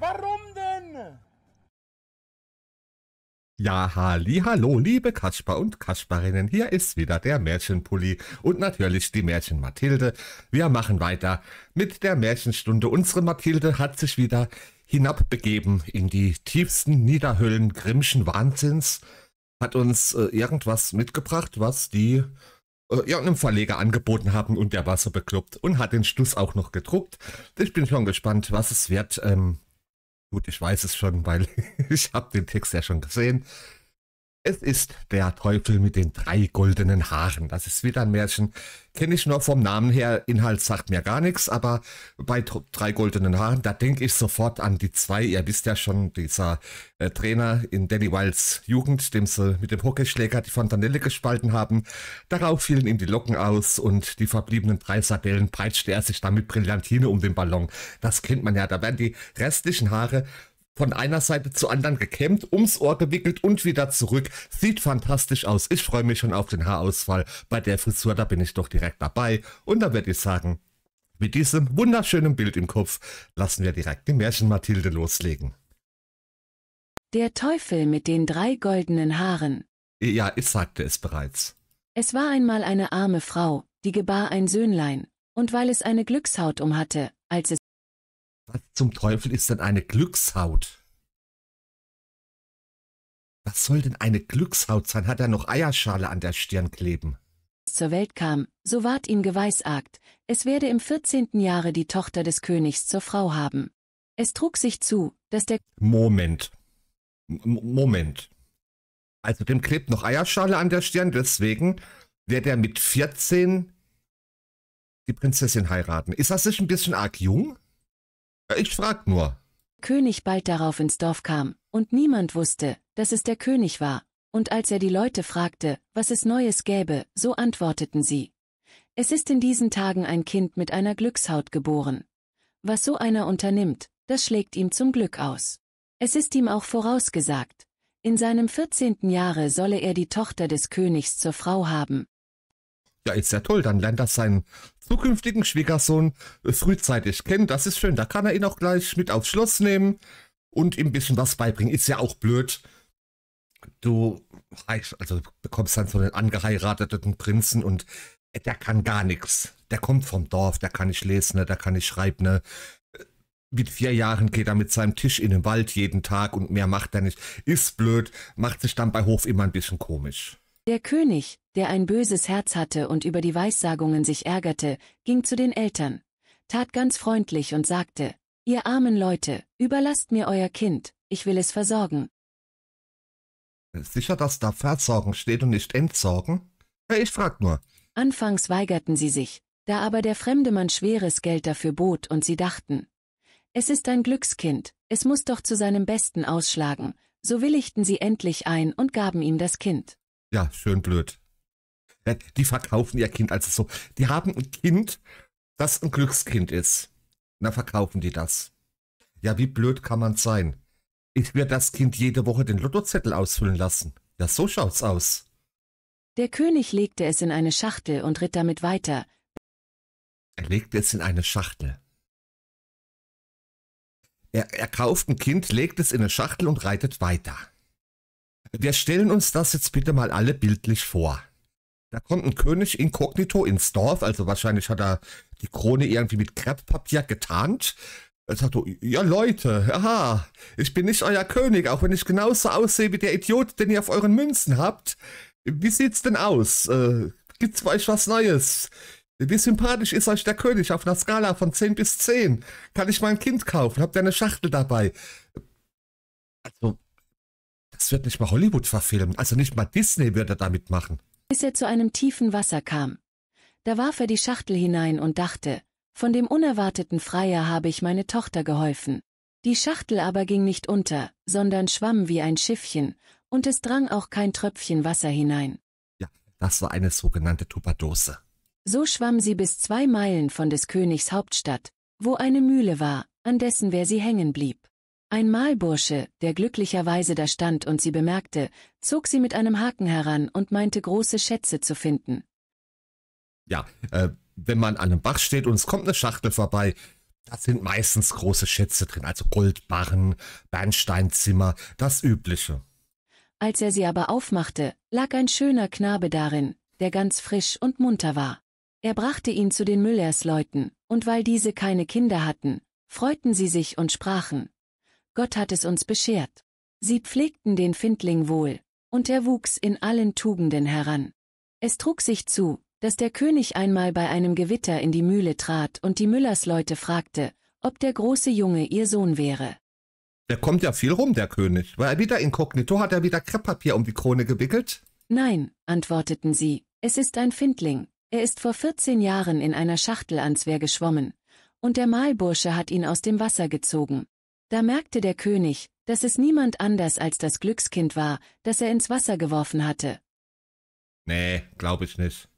Warum denn? Ja, halli, hallo, liebe Kasper und Kasperinnen, hier ist wieder der Märchenpulli und natürlich die Märchen Mathilde. Wir machen weiter mit der Märchenstunde. Unsere Mathilde hat sich wieder hinabbegeben in die tiefsten Niederhöhlen grimmschen Wahnsinns, hat uns äh, irgendwas mitgebracht, was die äh, irgendeinem Verleger angeboten haben und der war so bekloppt und hat den Schluss auch noch gedruckt. Ich bin schon gespannt, was es wird. Ähm, Gut, ich weiß es schon, weil ich habe den Text ja schon gesehen. Es ist der Teufel mit den drei goldenen Haaren. Das ist wieder ein Märchen. Kenne ich nur vom Namen her. Inhalt sagt mir gar nichts, aber bei drei goldenen Haaren, da denke ich sofort an die zwei. Ihr wisst ja schon, dieser äh, Trainer in Danny Wilds Jugend, dem sie mit dem Hockeyschläger die Fontanelle gespalten haben. Darauf fielen ihm die Locken aus und die verbliebenen drei Sardellen peitschte er sich damit Brillantine um den Ballon. Das kennt man ja. Da werden die restlichen Haare von einer Seite zur anderen gekämmt, ums Ohr gewickelt und wieder zurück. Sieht fantastisch aus. Ich freue mich schon auf den Haarausfall. Bei der Frisur, da bin ich doch direkt dabei. Und da würde ich sagen, mit diesem wunderschönen Bild im Kopf lassen wir direkt die Märchen-Mathilde loslegen. Der Teufel mit den drei goldenen Haaren. Ja, ich sagte es bereits. Es war einmal eine arme Frau, die gebar ein Söhnlein, und weil es eine Glückshaut um hatte, als es was zum Teufel ist denn eine Glückshaut? Was soll denn eine Glückshaut sein? Hat er noch Eierschale an der Stirn kleben? zur Welt kam, so ward ihm geweissagt, es werde im 14. Jahre die Tochter des Königs zur Frau haben. Es trug sich zu, dass der... Moment. M Moment. Also dem klebt noch Eierschale an der Stirn, deswegen wird er mit 14 die Prinzessin heiraten. Ist das nicht ein bisschen arg jung? Ich frag nur. König bald darauf ins Dorf kam, und niemand wusste, dass es der König war, und als er die Leute fragte, was es Neues gäbe, so antworteten sie. Es ist in diesen Tagen ein Kind mit einer Glückshaut geboren. Was so einer unternimmt, das schlägt ihm zum Glück aus. Es ist ihm auch vorausgesagt. In seinem vierzehnten Jahre solle er die Tochter des Königs zur Frau haben, ja, ist ja toll. Dann lernt er seinen zukünftigen Schwiegersohn frühzeitig kennen. Das ist schön. Da kann er ihn auch gleich mit aufs Schloss nehmen und ihm ein bisschen was beibringen. Ist ja auch blöd. Du also bekommst dann so einen angeheirateten Prinzen und der kann gar nichts. Der kommt vom Dorf, der kann nicht lesen, ne, der kann nicht schreiben. Ne? Mit vier Jahren geht er mit seinem Tisch in den Wald jeden Tag und mehr macht er nicht. Ist blöd, macht sich dann bei Hof immer ein bisschen komisch. Der König, der ein böses Herz hatte und über die Weissagungen sich ärgerte, ging zu den Eltern, tat ganz freundlich und sagte, Ihr armen Leute, überlasst mir euer Kind, ich will es versorgen. Sicher, dass da Versorgen steht und nicht Entsorgen? Ich frag nur. Anfangs weigerten sie sich, da aber der fremde Mann schweres Geld dafür bot und sie dachten, es ist ein Glückskind, es muss doch zu seinem Besten ausschlagen, so willigten sie endlich ein und gaben ihm das Kind. Ja, schön blöd. Die verkaufen ihr Kind als so. Die haben ein Kind, das ein Glückskind ist. Und dann verkaufen die das. Ja, wie blöd kann man sein? Ich werde das Kind jede Woche den Lottozettel ausfüllen lassen. Ja, so schaut's aus. Der König legte es in eine Schachtel und ritt damit weiter. Er legte es in eine Schachtel. Er, er kauft ein Kind, legt es in eine Schachtel und reitet weiter. Wir stellen uns das jetzt bitte mal alle bildlich vor. Da kommt ein König inkognito ins Dorf, also wahrscheinlich hat er die Krone irgendwie mit Krepppapier getarnt. Er sagt so, ja Leute, aha, ich bin nicht euer König, auch wenn ich genauso aussehe wie der Idiot, den ihr auf euren Münzen habt. Wie sieht's denn aus? Äh, gibt's bei euch was Neues? Wie sympathisch ist euch der König auf einer Skala von 10 bis 10? Kann ich mein Kind kaufen? Habt ihr eine Schachtel dabei? Also, das wird nicht mal Hollywood verfilmen. Also nicht mal Disney würde damit machen. Bis er zu einem tiefen Wasser kam. Da warf er die Schachtel hinein und dachte, von dem unerwarteten Freier habe ich meine Tochter geholfen. Die Schachtel aber ging nicht unter, sondern schwamm wie ein Schiffchen, und es drang auch kein Tröpfchen Wasser hinein. Ja, das war eine sogenannte Tupperdose. So schwamm sie bis zwei Meilen von des Königs Hauptstadt, wo eine Mühle war, an dessen wer sie hängen blieb. Ein Malbursche, der glücklicherweise da stand und sie bemerkte, zog sie mit einem Haken heran und meinte große Schätze zu finden. Ja, äh, wenn man an einem Bach steht und es kommt eine Schachtel vorbei, da sind meistens große Schätze drin, also Goldbarren, Bernsteinzimmer, das Übliche. Als er sie aber aufmachte, lag ein schöner Knabe darin, der ganz frisch und munter war. Er brachte ihn zu den Müllersleuten, und weil diese keine Kinder hatten, freuten sie sich und sprachen, Gott hat es uns beschert. Sie pflegten den Findling wohl, und er wuchs in allen Tugenden heran. Es trug sich zu, dass der König einmal bei einem Gewitter in die Mühle trat und die Müllersleute fragte, ob der große Junge ihr Sohn wäre. Der kommt ja viel rum, der König. War er wieder inkognito? Hat er wieder Krepppapier um die Krone gewickelt? Nein, antworteten sie, es ist ein Findling. Er ist vor 14 Jahren in einer Schachtel ans Wehr geschwommen, und der Malbursche hat ihn aus dem Wasser gezogen. Da merkte der König, dass es niemand anders als das Glückskind war, das er ins Wasser geworfen hatte. Nee, glaub ich nicht.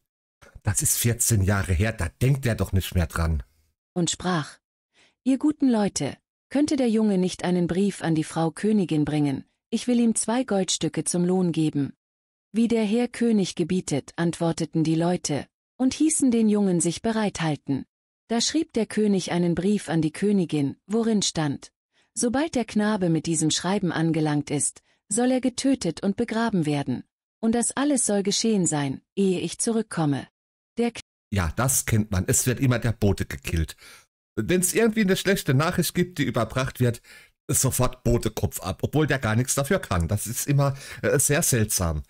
Das ist 14 Jahre her, da denkt er doch nicht mehr dran. Und sprach, ihr guten Leute, könnte der Junge nicht einen Brief an die Frau Königin bringen, ich will ihm zwei Goldstücke zum Lohn geben. Wie der Herr König gebietet, antworteten die Leute, und hießen den Jungen sich bereithalten. Da schrieb der König einen Brief an die Königin, worin stand, Sobald der Knabe mit diesem Schreiben angelangt ist, soll er getötet und begraben werden. Und das alles soll geschehen sein, ehe ich zurückkomme. Der K ja, das kennt man. Es wird immer der Bote gekillt. Wenn es irgendwie eine schlechte Nachricht gibt, die überbracht wird, sofort Bote Kopf ab, obwohl der gar nichts dafür kann. Das ist immer äh, sehr seltsam.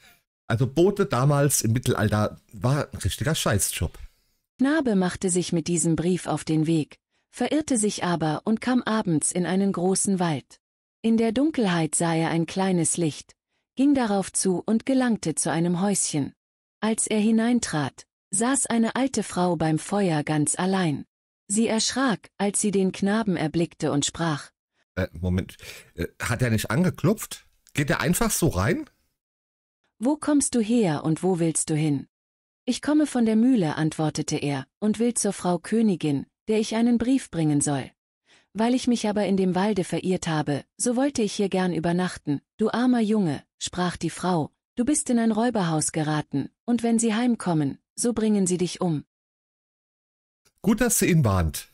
Also Bote damals im Mittelalter war ein richtiger Scheißjob. Knabe machte sich mit diesem Brief auf den Weg, verirrte sich aber und kam abends in einen großen Wald. In der Dunkelheit sah er ein kleines Licht, ging darauf zu und gelangte zu einem Häuschen. Als er hineintrat, saß eine alte Frau beim Feuer ganz allein. Sie erschrak, als sie den Knaben erblickte und sprach. Äh, Moment, äh, hat er nicht angeklopft? Geht er einfach so rein? Wo kommst du her und wo willst du hin? Ich komme von der Mühle, antwortete er, und will zur Frau Königin, der ich einen Brief bringen soll. Weil ich mich aber in dem Walde verirrt habe, so wollte ich hier gern übernachten, du armer Junge, sprach die Frau, du bist in ein Räuberhaus geraten, und wenn sie heimkommen, so bringen sie dich um. Gut, dass sie ihn warnt.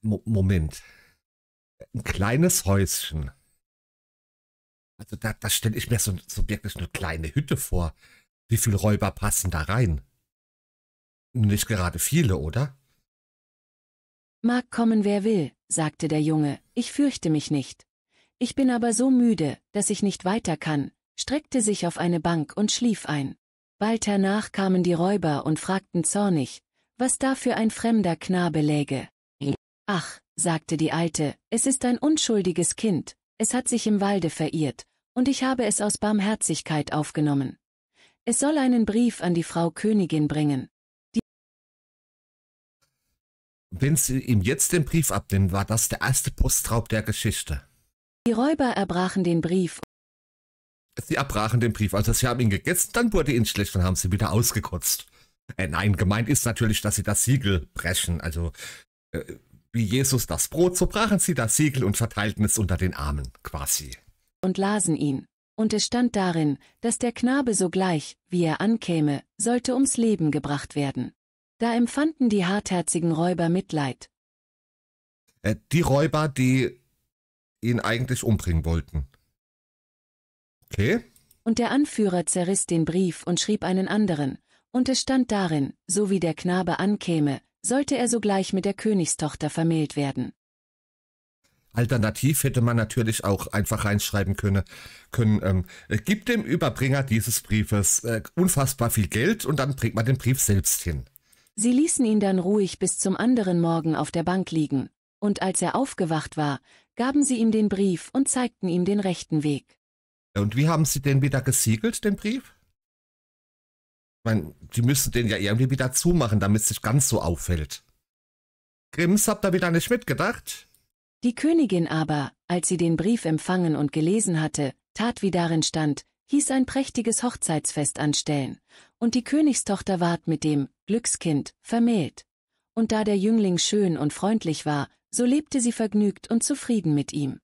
Mo Moment. Ein kleines Häuschen. Also da, da stelle ich mir so, so wirklich eine kleine Hütte vor. Wie viele Räuber passen da rein? Nicht gerade viele, oder? Mag kommen, wer will, sagte der Junge, ich fürchte mich nicht. Ich bin aber so müde, dass ich nicht weiter kann, streckte sich auf eine Bank und schlief ein. Bald hernach kamen die Räuber und fragten zornig, was da für ein fremder Knabe läge. Ach, sagte die Alte, es ist ein unschuldiges Kind, es hat sich im Walde verirrt, und ich habe es aus Barmherzigkeit aufgenommen. Es soll einen Brief an die Frau Königin bringen, wenn sie ihm jetzt den Brief abnehmen, war das der erste Postraub der Geschichte. Die Räuber erbrachen den Brief. Sie erbrachen den Brief. Also sie haben ihn gegessen, dann wurde ihn schlecht und haben sie wieder ausgekotzt. Äh, nein, gemeint ist natürlich, dass sie das Siegel brechen. Also äh, wie Jesus das Brot, so brachen sie das Siegel und verteilten es unter den Armen, quasi. Und lasen ihn. Und es stand darin, dass der Knabe sogleich, wie er ankäme, sollte ums Leben gebracht werden. Da empfanden die hartherzigen Räuber Mitleid. Äh, die Räuber, die ihn eigentlich umbringen wollten. Okay. Und der Anführer zerriss den Brief und schrieb einen anderen, und es stand darin, so wie der Knabe ankäme, sollte er sogleich mit der Königstochter vermählt werden. Alternativ hätte man natürlich auch einfach reinschreiben können, können ähm, äh, dem Überbringer dieses Briefes äh, unfassbar viel Geld und dann bringt man den Brief selbst hin. Sie ließen ihn dann ruhig bis zum anderen Morgen auf der Bank liegen, und als er aufgewacht war, gaben sie ihm den Brief und zeigten ihm den rechten Weg. Und wie haben sie den wieder gesiegelt, den Brief? Ich meine, die müssen den ja irgendwie wieder zumachen, damit es sich ganz so auffällt. Grimms habt ihr wieder nicht mitgedacht? Die Königin aber, als sie den Brief empfangen und gelesen hatte, tat wie darin stand, hieß ein prächtiges Hochzeitsfest anstellen, und die Königstochter ward mit dem Glückskind vermählt. Und da der Jüngling schön und freundlich war, so lebte sie vergnügt und zufrieden mit ihm.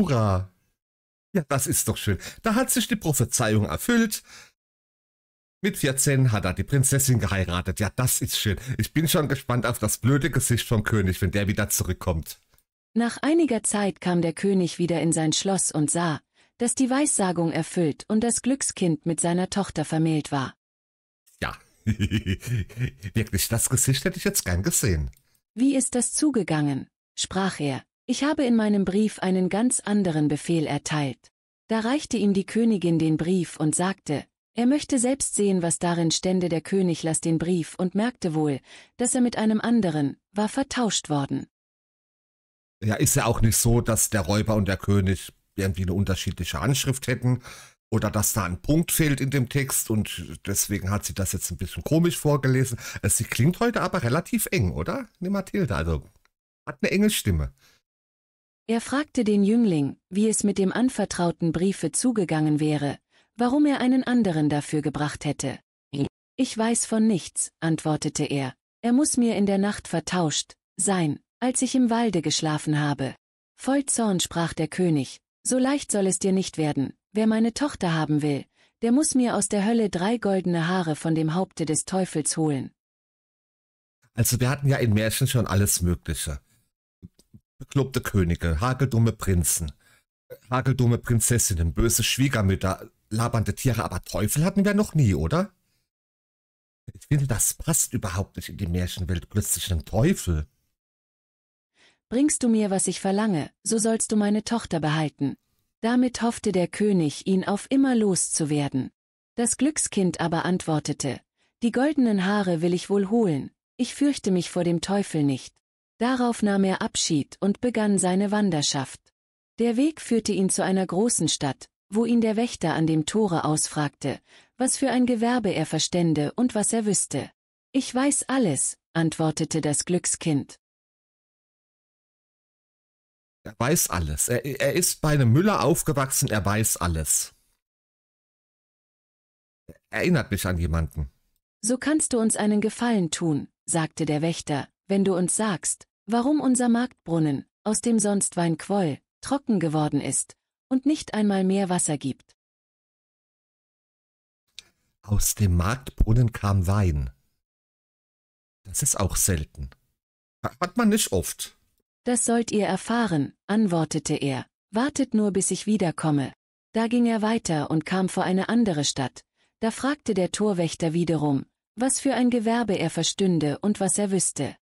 Hurra! Ja, das ist doch schön. Da hat sich die Prophezeiung erfüllt. Mit 14 hat er die Prinzessin geheiratet. Ja, das ist schön. Ich bin schon gespannt auf das blöde Gesicht vom König, wenn der wieder zurückkommt. Nach einiger Zeit kam der König wieder in sein Schloss und sah, dass die Weissagung erfüllt und das Glückskind mit seiner Tochter vermählt war. Ja, wirklich, das Gesicht hätte ich jetzt gern gesehen. Wie ist das zugegangen? sprach er. Ich habe in meinem Brief einen ganz anderen Befehl erteilt. Da reichte ihm die Königin den Brief und sagte, er möchte selbst sehen, was darin stände. Der König las den Brief und merkte wohl, dass er mit einem anderen war vertauscht worden. Ja, ist ja auch nicht so, dass der Räuber und der König irgendwie eine unterschiedliche Anschrift hätten oder dass da ein Punkt fehlt in dem Text und deswegen hat sie das jetzt ein bisschen komisch vorgelesen. sie klingt heute aber relativ eng, oder? Ne Mathilde, also hat eine enge Stimme. Er fragte den Jüngling, wie es mit dem anvertrauten Briefe zugegangen wäre, warum er einen anderen dafür gebracht hätte. Ich weiß von nichts, antwortete er. Er muss mir in der Nacht vertauscht sein, als ich im Walde geschlafen habe. Voll Zorn sprach der König, so leicht soll es dir nicht werden, wer meine Tochter haben will, der muss mir aus der Hölle drei goldene Haare von dem Haupte des Teufels holen. Also wir hatten ja in Märchen schon alles Mögliche. Beklubte Könige, hageldumme Prinzen, hageldumme Prinzessinnen, böse Schwiegermütter, labernde Tiere, aber Teufel hatten wir noch nie, oder? Ich finde, das passt überhaupt nicht in die Märchenwelt, plötzlich einen Teufel. Bringst du mir, was ich verlange, so sollst du meine Tochter behalten. Damit hoffte der König, ihn auf immer loszuwerden. Das Glückskind aber antwortete, Die goldenen Haare will ich wohl holen, ich fürchte mich vor dem Teufel nicht. Darauf nahm er Abschied und begann seine Wanderschaft. Der Weg führte ihn zu einer großen Stadt, wo ihn der Wächter an dem Tore ausfragte, was für ein Gewerbe er verstände und was er wüsste. Ich weiß alles, antwortete das Glückskind. Er weiß alles. Er, er ist bei einem Müller aufgewachsen, er weiß alles. Er erinnert mich an jemanden. So kannst du uns einen Gefallen tun, sagte der Wächter, wenn du uns sagst, warum unser Marktbrunnen, aus dem sonst Wein quoll, trocken geworden ist und nicht einmal mehr Wasser gibt. Aus dem Marktbrunnen kam Wein. Das ist auch selten. Hat man nicht oft. Das sollt ihr erfahren, antwortete er, wartet nur bis ich wiederkomme. Da ging er weiter und kam vor eine andere Stadt, da fragte der Torwächter wiederum, was für ein Gewerbe er verstünde und was er wüsste.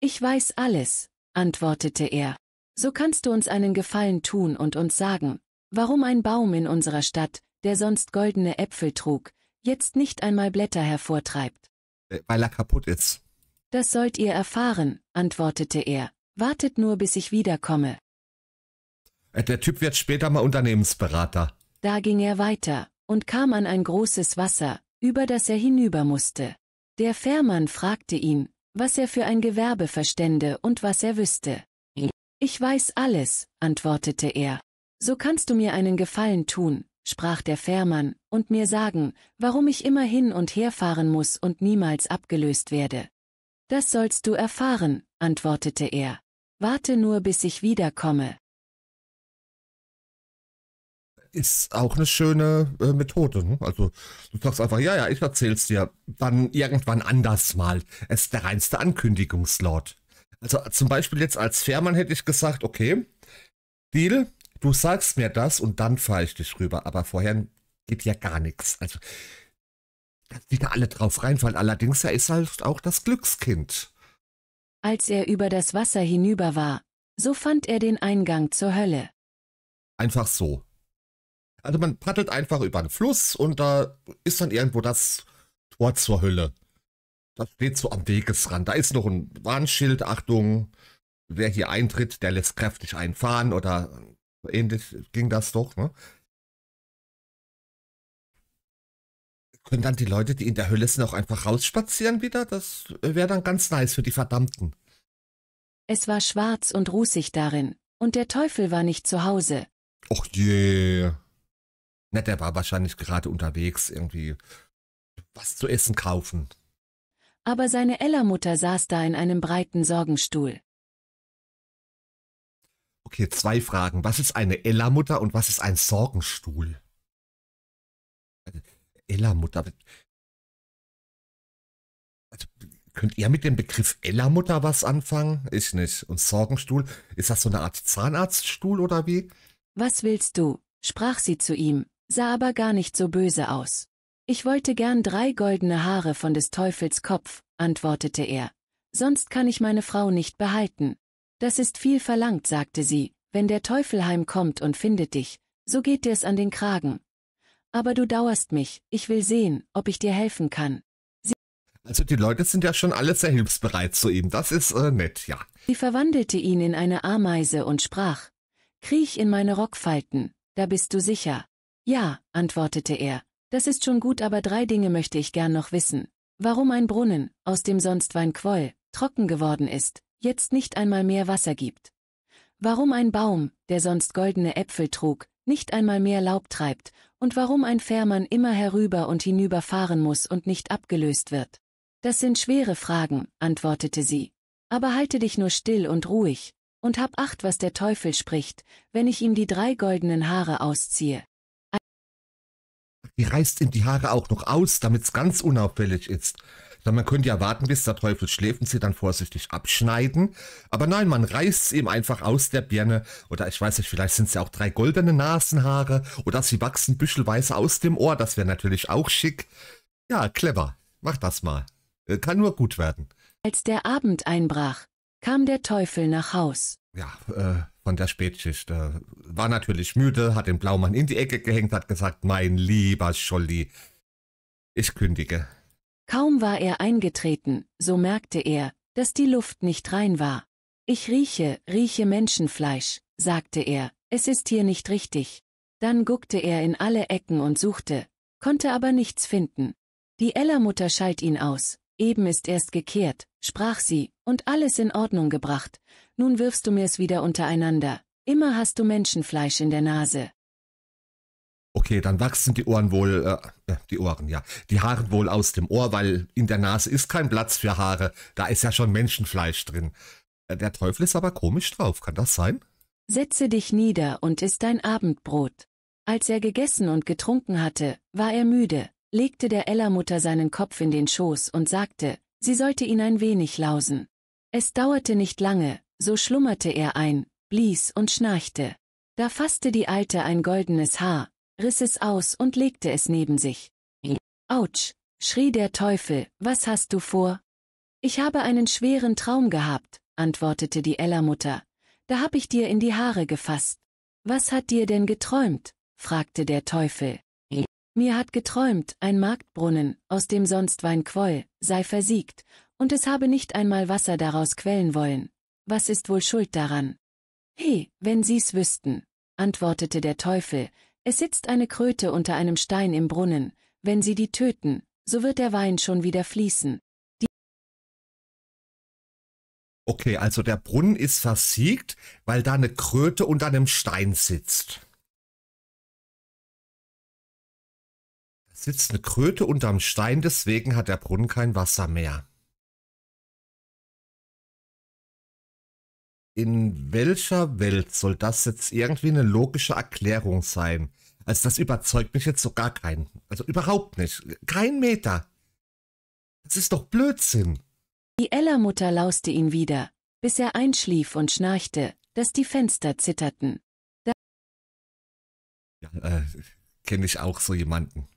Ich weiß alles, antwortete er. So kannst du uns einen Gefallen tun und uns sagen, warum ein Baum in unserer Stadt, der sonst goldene Äpfel trug, jetzt nicht einmal Blätter hervortreibt. Äh, weil er kaputt ist. Das sollt ihr erfahren, antwortete er, Wartet nur, bis ich wiederkomme. Äh, der Typ wird später mal Unternehmensberater. Da ging er weiter und kam an ein großes Wasser, über das er hinüber musste. Der Fährmann fragte ihn, was er für ein Gewerbe verstände und was er wüsste. Ich weiß alles, antwortete er. So kannst du mir einen Gefallen tun, sprach der Fährmann, und mir sagen, warum ich immer hin und her fahren muss und niemals abgelöst werde. Das sollst du erfahren, antwortete er. Warte nur, bis ich wiederkomme. Ist auch eine schöne äh, Methode. Ne? Also du sagst einfach, ja, ja, ich erzähl's dir. Dann irgendwann anders mal. Es ist der reinste Ankündigungslord. Also zum Beispiel jetzt als Fährmann hätte ich gesagt, okay, Deal, du sagst mir das und dann fahre ich dich rüber. Aber vorher geht ja gar nichts. Also, dass die da alle drauf reinfallen. Allerdings, er ist halt auch das Glückskind. Als er über das Wasser hinüber war, so fand er den Eingang zur Hölle. Einfach so. Also man paddelt einfach über den Fluss und da ist dann irgendwo das Tor zur Hölle. Das steht so am Wegesrand. Da ist noch ein Warnschild, Achtung, wer hier eintritt, der lässt kräftig einfahren oder ähnlich ging das doch. Ne? Können dann die Leute, die in der Hölle sind, auch einfach rausspazieren wieder? Das wäre dann ganz nice für die Verdammten. Es war schwarz und rußig darin, und der Teufel war nicht zu Hause. Och je. Na, der war wahrscheinlich gerade unterwegs, irgendwie was zu essen kaufen. Aber seine Ellermutter saß da in einem breiten Sorgenstuhl. Okay, zwei Fragen. Was ist eine Ellermutter und was ist ein Sorgenstuhl? Ella-Mutter. Also, könnt ihr mit dem Begriff Ella-Mutter was anfangen? Ich nicht. Und Sorgenstuhl, ist das so eine Art Zahnarztstuhl oder wie? Was willst du? sprach sie zu ihm, sah aber gar nicht so böse aus. Ich wollte gern drei goldene Haare von des Teufels Kopf, antwortete er. Sonst kann ich meine Frau nicht behalten. Das ist viel verlangt, sagte sie, wenn der Teufel heimkommt und findet dich, so geht dir's an den Kragen, aber du dauerst mich, ich will sehen, ob ich dir helfen kann. Sie also die Leute sind ja schon alle sehr hilfsbereit zu ihm, das ist äh, nett, ja. Sie verwandelte ihn in eine Ameise und sprach, Kriech in meine Rockfalten, da bist du sicher. Ja, antwortete er, das ist schon gut, aber drei Dinge möchte ich gern noch wissen. Warum ein Brunnen, aus dem sonst Wein quoll, trocken geworden ist, jetzt nicht einmal mehr Wasser gibt. Warum ein Baum, der sonst goldene Äpfel trug, nicht einmal mehr Laub treibt und warum ein Fährmann immer herüber und hinüber fahren muss und nicht abgelöst wird. Das sind schwere Fragen, antwortete sie. Aber halte dich nur still und ruhig, und hab acht, was der Teufel spricht, wenn ich ihm die drei goldenen Haare ausziehe. Die reißt ihm die Haare auch noch aus, damit's ganz unauffällig ist. Denn man könnte ja warten, bis der Teufel schläft und sie dann vorsichtig abschneiden. Aber nein, man reißt es ihm einfach aus der Birne. Oder ich weiß nicht, vielleicht sind es ja auch drei goldene Nasenhaare. Oder sie wachsen büschelweise aus dem Ohr. Das wäre natürlich auch schick. Ja, clever. Mach das mal. Äh, kann nur gut werden. Als der Abend einbrach, kam der Teufel nach Haus. Ja, äh, von der Spätschicht. Äh, war natürlich müde, hat den Blaumann in die Ecke gehängt, hat gesagt, mein lieber Scholli, ich kündige. Kaum war er eingetreten, so merkte er, dass die Luft nicht rein war. Ich rieche, rieche Menschenfleisch, sagte er, es ist hier nicht richtig. Dann guckte er in alle Ecken und suchte, konnte aber nichts finden. Die Ellermutter schalt ihn aus, eben ist erst gekehrt, sprach sie, und alles in Ordnung gebracht, nun wirfst du mir's wieder untereinander, immer hast du Menschenfleisch in der Nase. Okay, dann wachsen die Ohren wohl, äh, äh, die Ohren, ja, die Haare wohl aus dem Ohr, weil in der Nase ist kein Platz für Haare. Da ist ja schon Menschenfleisch drin. Äh, der Teufel ist aber komisch drauf, kann das sein? Setze dich nieder und iss dein Abendbrot. Als er gegessen und getrunken hatte, war er müde, legte der Ellermutter seinen Kopf in den Schoß und sagte, sie sollte ihn ein wenig lausen. Es dauerte nicht lange, so schlummerte er ein, blies und schnarchte. Da fasste die Alte ein goldenes Haar, riss es aus und legte es neben sich. Autsch, schrie der Teufel, was hast du vor? Ich habe einen schweren Traum gehabt, antwortete die Ellermutter. Da hab ich dir in die Haare gefasst. Was hat dir denn geträumt? fragte der Teufel. Mir hat geträumt, ein Marktbrunnen, aus dem sonst Wein quoll, sei versiegt, und es habe nicht einmal Wasser daraus quellen wollen. Was ist wohl schuld daran? He, wenn sie's wüssten, antwortete der Teufel, es sitzt eine Kröte unter einem Stein im Brunnen, wenn sie die töten, so wird der Wein schon wieder fließen. Die okay, also der Brunnen ist versiegt, weil da eine Kröte unter einem Stein sitzt. Da sitzt eine Kröte unterm Stein, deswegen hat der Brunnen kein Wasser mehr. in welcher Welt soll das jetzt irgendwie eine logische Erklärung sein? Also das überzeugt mich jetzt so gar keinen. Also überhaupt nicht. Kein Meter. Das ist doch Blödsinn. Die Ella-Mutter lauste ihn wieder, bis er einschlief und schnarchte, dass die Fenster zitterten. Da ja, äh, kenne ich auch so jemanden.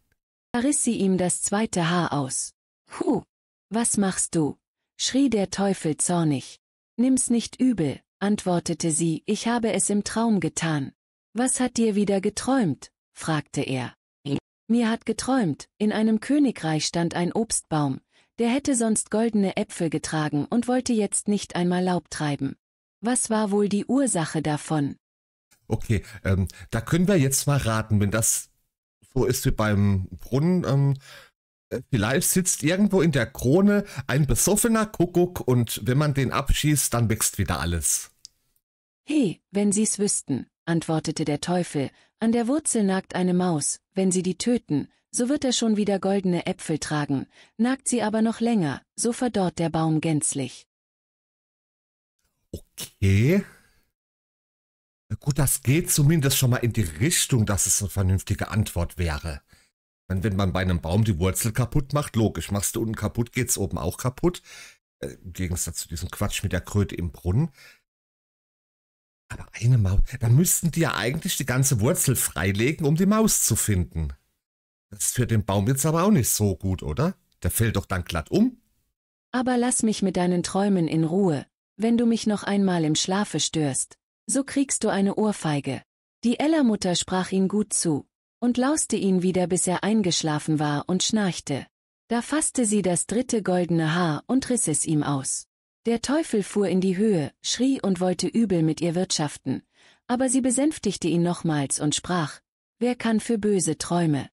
Da riss sie ihm das zweite Haar aus. Huh, was machst du? schrie der Teufel zornig. Nimm's nicht übel, antwortete sie, ich habe es im Traum getan. Was hat dir wieder geträumt? fragte er. Mir hat geträumt, in einem Königreich stand ein Obstbaum, der hätte sonst goldene Äpfel getragen und wollte jetzt nicht einmal Laub treiben. Was war wohl die Ursache davon? Okay, ähm, da können wir jetzt mal raten, wenn das so ist wie beim Brunnen, ähm, äh, vielleicht sitzt irgendwo in der Krone ein besoffener Kuckuck und wenn man den abschießt, dann wächst wieder alles. He, wenn Sie's wüssten, antwortete der Teufel, an der Wurzel nagt eine Maus, wenn Sie die töten, so wird er schon wieder goldene Äpfel tragen, nagt sie aber noch länger, so verdorrt der Baum gänzlich. Okay. Gut, das geht zumindest schon mal in die Richtung, dass es eine vernünftige Antwort wäre. Und wenn man bei einem Baum die Wurzel kaputt macht, logisch, machst du unten kaputt, geht's oben auch kaputt. Äh, Im Gegensatz zu diesem Quatsch mit der Kröte im Brunnen. Aber eine Maus, dann müssten die ja eigentlich die ganze Wurzel freilegen, um die Maus zu finden. Das ist für den Baum jetzt aber auch nicht so gut, oder? Der fällt doch dann glatt um. Aber lass mich mit deinen Träumen in Ruhe. Wenn du mich noch einmal im Schlafe störst, so kriegst du eine Ohrfeige. Die Ella-Mutter sprach ihm gut zu, und lauste ihn wieder bis er eingeschlafen war und schnarchte. Da fasste sie das dritte goldene Haar und riss es ihm aus. Der Teufel fuhr in die Höhe, schrie und wollte übel mit ihr wirtschaften, aber sie besänftigte ihn nochmals und sprach, Wer kann für böse Träume?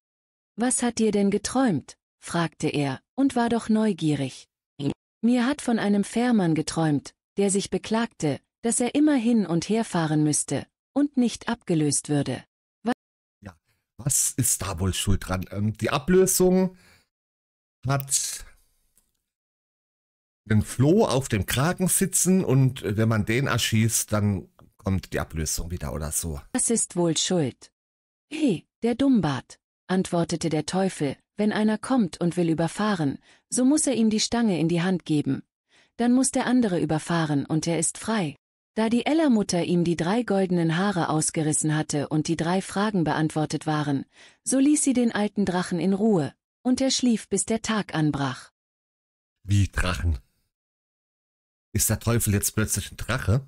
Was hat dir denn geträumt? fragte er und war doch neugierig. Mir hat von einem Fährmann geträumt, der sich beklagte, dass er immer hin und her fahren müsste und nicht abgelöst würde was ist da wohl schuld dran? Ähm, die Ablösung hat den Floh auf dem Kragen sitzen und äh, wenn man den erschießt, dann kommt die Ablösung wieder oder so. Das ist wohl schuld. He, der Dummbart, antwortete der Teufel, wenn einer kommt und will überfahren, so muss er ihm die Stange in die Hand geben. Dann muss der andere überfahren und er ist frei. Da die Ellermutter ihm die drei goldenen Haare ausgerissen hatte und die drei Fragen beantwortet waren, so ließ sie den alten Drachen in Ruhe, und er schlief, bis der Tag anbrach. Wie Drachen? Ist der Teufel jetzt plötzlich ein Drache?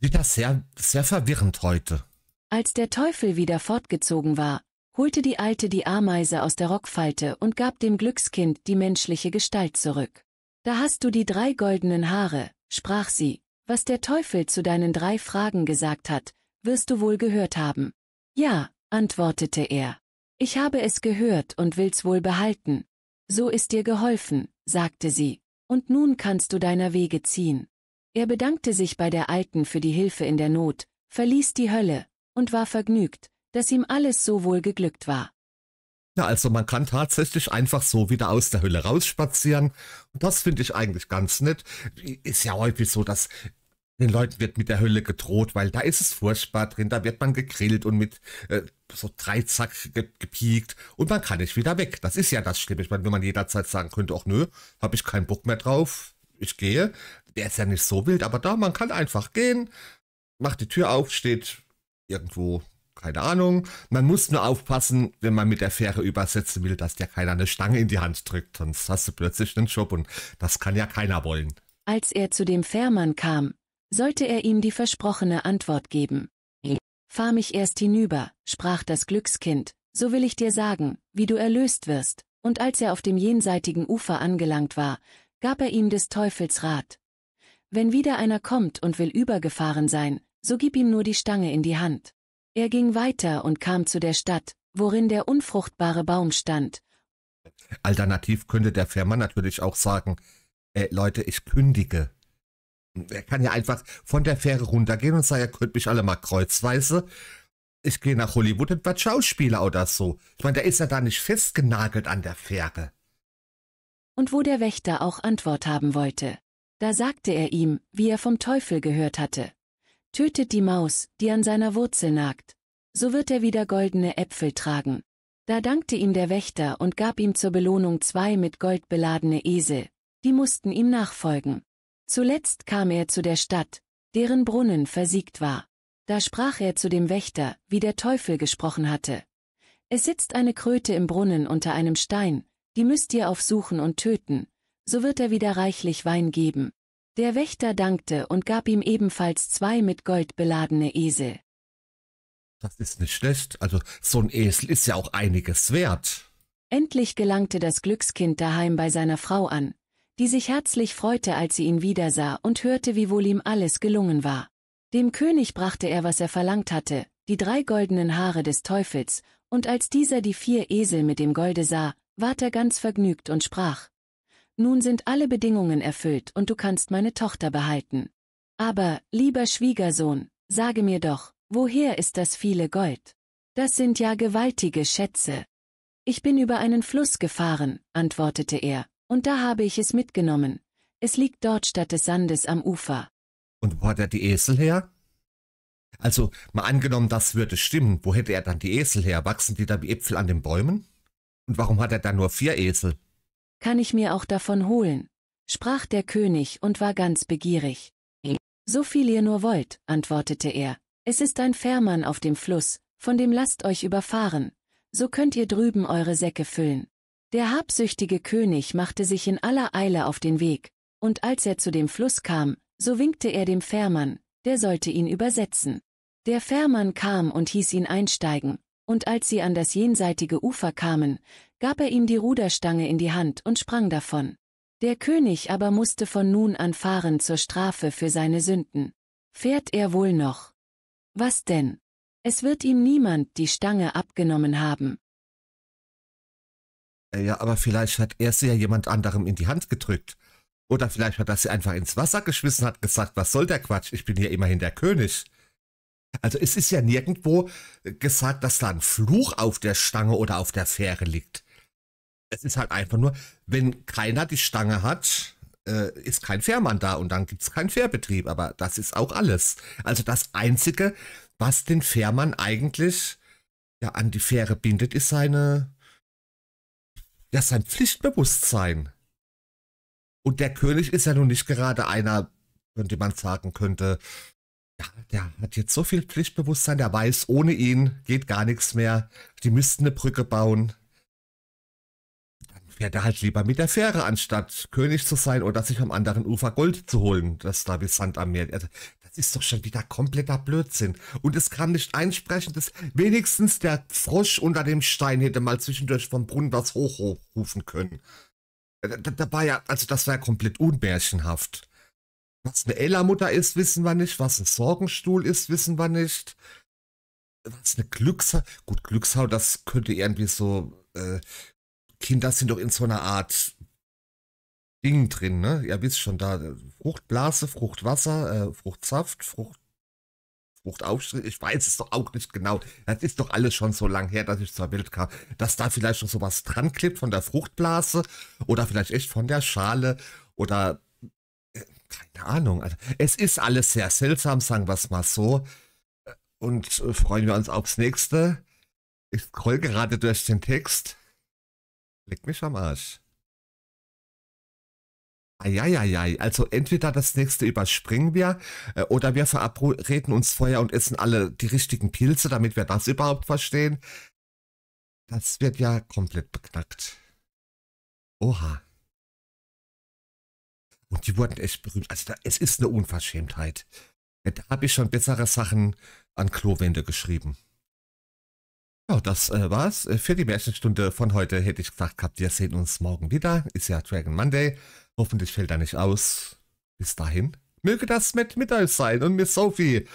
Wieder sehr, sehr verwirrend heute. Als der Teufel wieder fortgezogen war, holte die Alte die Ameise aus der Rockfalte und gab dem Glückskind die menschliche Gestalt zurück. Da hast du die drei goldenen Haare, sprach sie, was der Teufel zu deinen drei Fragen gesagt hat, wirst du wohl gehört haben. Ja, antwortete er. Ich habe es gehört und will's wohl behalten. So ist dir geholfen, sagte sie, und nun kannst du deiner Wege ziehen. Er bedankte sich bei der Alten für die Hilfe in der Not, verließ die Hölle, und war vergnügt, dass ihm alles so wohl geglückt war. Ja, also man kann tatsächlich einfach so wieder aus der Hölle rausspazieren. Und das finde ich eigentlich ganz nett. Ist ja häufig so, dass den Leuten wird mit der Hölle gedroht, weil da ist es furchtbar drin, da wird man gegrillt und mit äh, so Dreizack gepiekt und man kann nicht wieder weg. Das ist ja das Schlimme. Ich meine, wenn man jederzeit sagen könnte, auch nö, habe ich keinen Bock mehr drauf, ich gehe, der ist ja nicht so wild, aber da, man kann einfach gehen, macht die Tür auf, steht irgendwo keine Ahnung. Man muss nur aufpassen, wenn man mit der Fähre übersetzen will, dass dir keiner eine Stange in die Hand drückt, sonst hast du plötzlich einen Job und das kann ja keiner wollen. Als er zu dem Fährmann kam, sollte er ihm die versprochene Antwort geben. Hm. Fahr mich erst hinüber, sprach das Glückskind, so will ich dir sagen, wie du erlöst wirst. Und als er auf dem jenseitigen Ufer angelangt war, gab er ihm des Teufels Rat. Wenn wieder einer kommt und will übergefahren sein, so gib ihm nur die Stange in die Hand. Er ging weiter und kam zu der Stadt, worin der unfruchtbare Baum stand. Alternativ könnte der Fährmann natürlich auch sagen, äh, Leute, ich kündige. Er kann ja einfach von der Fähre runtergehen und sagen, ihr könnt mich alle mal kreuzweise. Ich gehe nach Hollywood und werde Schauspieler oder so. Ich meine, der ist ja da nicht festgenagelt an der Fähre. Und wo der Wächter auch Antwort haben wollte. Da sagte er ihm, wie er vom Teufel gehört hatte. Tötet die Maus, die an seiner Wurzel nagt. So wird er wieder goldene Äpfel tragen. Da dankte ihm der Wächter und gab ihm zur Belohnung zwei mit Gold beladene Esel. Die mussten ihm nachfolgen. Zuletzt kam er zu der Stadt, deren Brunnen versiegt war. Da sprach er zu dem Wächter, wie der Teufel gesprochen hatte. Es sitzt eine Kröte im Brunnen unter einem Stein, die müsst ihr aufsuchen und töten, so wird er wieder reichlich Wein geben. Der Wächter dankte und gab ihm ebenfalls zwei mit Gold beladene Esel. Das ist nicht schlecht. Also so ein Esel ist ja auch einiges wert. Endlich gelangte das Glückskind daheim bei seiner Frau an, die sich herzlich freute, als sie ihn wiedersah und hörte, wie wohl ihm alles gelungen war. Dem König brachte er, was er verlangt hatte, die drei goldenen Haare des Teufels, und als dieser die vier Esel mit dem Golde sah, ward er ganz vergnügt und sprach, nun sind alle Bedingungen erfüllt und du kannst meine Tochter behalten. Aber, lieber Schwiegersohn, sage mir doch, woher ist das viele Gold? Das sind ja gewaltige Schätze. Ich bin über einen Fluss gefahren, antwortete er, und da habe ich es mitgenommen. Es liegt dort statt des Sandes am Ufer. Und wo hat er die Esel her? Also, mal angenommen, das würde stimmen, wo hätte er dann die Esel her? Wachsen die da wie Äpfel an den Bäumen? Und warum hat er dann nur vier Esel? kann ich mir auch davon holen, sprach der König und war ganz begierig. So viel ihr nur wollt, antwortete er, es ist ein Fährmann auf dem Fluss, von dem lasst euch überfahren, so könnt ihr drüben eure Säcke füllen. Der habsüchtige König machte sich in aller Eile auf den Weg, und als er zu dem Fluss kam, so winkte er dem Fährmann, der sollte ihn übersetzen. Der Fährmann kam und hieß ihn einsteigen, und als sie an das jenseitige Ufer kamen, gab er ihm die Ruderstange in die Hand und sprang davon. Der König aber musste von nun an fahren zur Strafe für seine Sünden. Fährt er wohl noch? Was denn? Es wird ihm niemand die Stange abgenommen haben. Äh, ja, aber vielleicht hat er sie ja jemand anderem in die Hand gedrückt. Oder vielleicht hat er sie einfach ins Wasser geschmissen und hat gesagt, was soll der Quatsch, ich bin ja immerhin der König. Also es ist ja nirgendwo äh, gesagt, dass da ein Fluch auf der Stange oder auf der Fähre liegt. Es ist halt einfach nur, wenn keiner die Stange hat, äh, ist kein Fährmann da und dann gibt es keinen Fährbetrieb. Aber das ist auch alles. Also das Einzige, was den Fährmann eigentlich ja, an die Fähre bindet, ist seine, ja, sein Pflichtbewusstsein. Und der König ist ja nun nicht gerade einer, könnte man sagen könnte, der hat jetzt so viel Pflichtbewusstsein, der weiß, ohne ihn geht gar nichts mehr. Die müssten eine Brücke bauen. Dann fährt er halt lieber mit der Fähre, anstatt König zu sein oder sich am anderen Ufer Gold zu holen, das da wie Sand am Meer. Also, das ist doch schon wieder kompletter Blödsinn. Und es kam nicht einsprechen, dass wenigstens der Frosch unter dem Stein hätte mal zwischendurch vom Brunnen was hochrufen können. Da, da war ja, also das war ja komplett unmärchenhaft. Was eine Ella-Mutter ist, wissen wir nicht. Was ein Sorgenstuhl ist, wissen wir nicht. Was eine Glückshaut. Gut, Glückshaut, das könnte irgendwie so. Äh, Kinder sind doch in so einer Art Ding drin, ne? Ihr wisst schon, da äh, Fruchtblase, Fruchtwasser, äh, Fruchtsaft, Frucht. Fruchtaufstrich, ich weiß es doch auch nicht genau. Das ist doch alles schon so lang her, dass ich zur Welt kam. Dass da vielleicht noch sowas dran klebt von der Fruchtblase oder vielleicht echt von der Schale oder keine Ahnung. es ist alles sehr seltsam, sagen wir es mal so. Äh, und äh, freuen wir uns aufs nächste. Ich scroll gerade durch den Text. Leck mich am Arsch. Eieiei, also entweder das nächste überspringen wir äh, oder wir verabreden uns vorher und essen alle die richtigen Pilze, damit wir das überhaupt verstehen. Das wird ja komplett beknackt. Oha. Und die wurden echt berühmt. Also da, es ist eine Unverschämtheit. Da habe ich schon bessere Sachen an Klowände geschrieben. Ja, das äh, war's äh, für die Märchenstunde von heute. Hätte ich gesagt gehabt, wir sehen uns morgen wieder. Ist ja Dragon Monday. Hoffentlich fällt er nicht aus. Bis dahin. Möge das mit, mit euch sein und mit Sophie.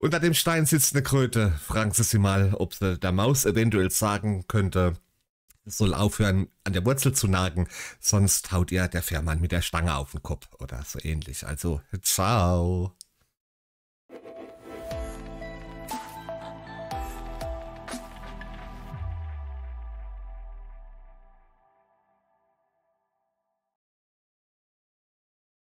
Unter dem Stein sitzt eine Kröte. Fragen Sie sie mal, ob sie der Maus eventuell sagen könnte, soll aufhören, an der Wurzel zu nagen, sonst haut ihr der Fährmann mit der Stange auf den Kopf oder so ähnlich. Also, ciao.